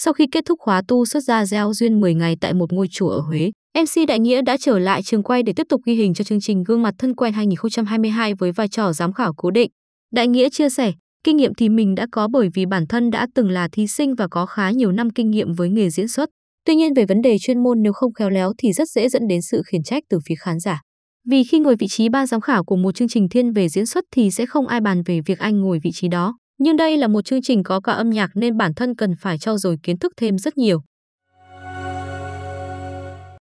Sau khi kết thúc khóa tu xuất gia gieo duyên 10 ngày tại một ngôi chùa ở Huế, MC Đại Nghĩa đã trở lại trường quay để tiếp tục ghi hình cho chương trình Gương mặt thân quen 2022 với vai trò giám khảo cố định. Đại Nghĩa chia sẻ, kinh nghiệm thì mình đã có bởi vì bản thân đã từng là thí sinh và có khá nhiều năm kinh nghiệm với nghề diễn xuất. Tuy nhiên về vấn đề chuyên môn nếu không khéo léo thì rất dễ dẫn đến sự khiển trách từ phía khán giả. Vì khi ngồi vị trí ba giám khảo của một chương trình thiên về diễn xuất thì sẽ không ai bàn về việc anh ngồi vị trí đó. Nhưng đây là một chương trình có cả âm nhạc nên bản thân cần phải trau dồi kiến thức thêm rất nhiều.